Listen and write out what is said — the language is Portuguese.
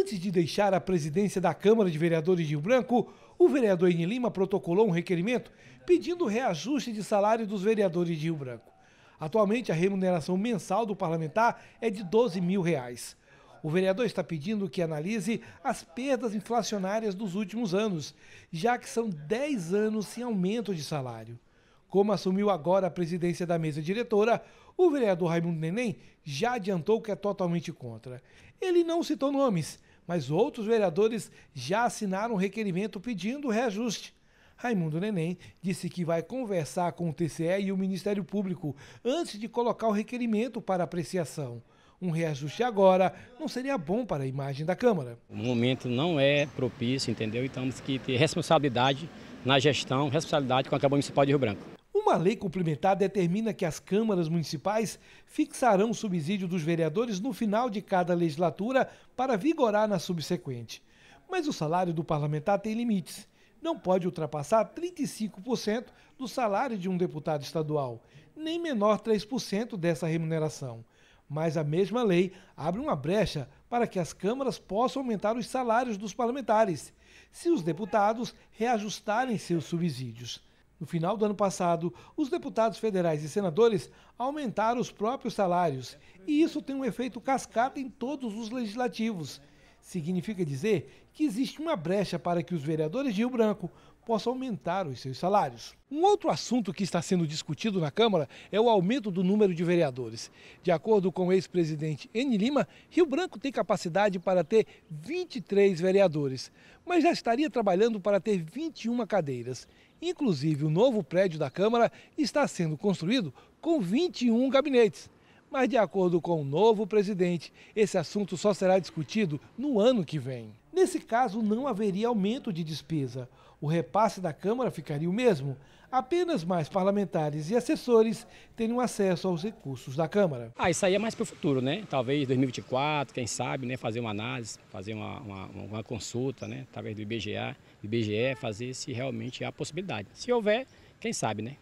Antes de deixar a presidência da Câmara de Vereadores de Rio Branco, o vereador Eni Lima protocolou um requerimento pedindo reajuste de salário dos vereadores de Rio Branco. Atualmente, a remuneração mensal do parlamentar é de 12 mil reais. O vereador está pedindo que analise as perdas inflacionárias dos últimos anos, já que são 10 anos sem aumento de salário. Como assumiu agora a presidência da mesa diretora, o vereador Raimundo Neném já adiantou que é totalmente contra. Ele não citou nomes, mas outros vereadores já assinaram um requerimento pedindo reajuste. Raimundo Neném disse que vai conversar com o TCE e o Ministério Público antes de colocar o requerimento para apreciação. Um reajuste agora não seria bom para a imagem da Câmara. O momento não é propício, entendeu? E temos que ter responsabilidade na gestão, responsabilidade com a Câmara Municipal de Rio Branco. Uma lei complementar determina que as câmaras municipais fixarão o subsídio dos vereadores no final de cada legislatura para vigorar na subsequente. Mas o salário do parlamentar tem limites. Não pode ultrapassar 35% do salário de um deputado estadual, nem menor 3% dessa remuneração. Mas a mesma lei abre uma brecha para que as câmaras possam aumentar os salários dos parlamentares, se os deputados reajustarem seus subsídios. No final do ano passado, os deputados federais e senadores aumentaram os próprios salários, e isso tem um efeito cascata em todos os legislativos significa dizer que existe uma brecha para que os vereadores de Rio Branco possam aumentar os seus salários. Um outro assunto que está sendo discutido na Câmara é o aumento do número de vereadores. De acordo com o ex-presidente N. Lima, Rio Branco tem capacidade para ter 23 vereadores, mas já estaria trabalhando para ter 21 cadeiras. Inclusive, o novo prédio da Câmara está sendo construído com 21 gabinetes. Mas, de acordo com o novo presidente, esse assunto só será discutido no ano que vem. Nesse caso, não haveria aumento de despesa. O repasse da Câmara ficaria o mesmo. Apenas mais parlamentares e assessores teriam acesso aos recursos da Câmara. Ah, isso aí é mais para o futuro, né? Talvez 2024, quem sabe, né? Fazer uma análise, fazer uma, uma, uma consulta, né? Talvez do IBGA, do IBGE, fazer se realmente há possibilidade. Se houver, quem sabe, né?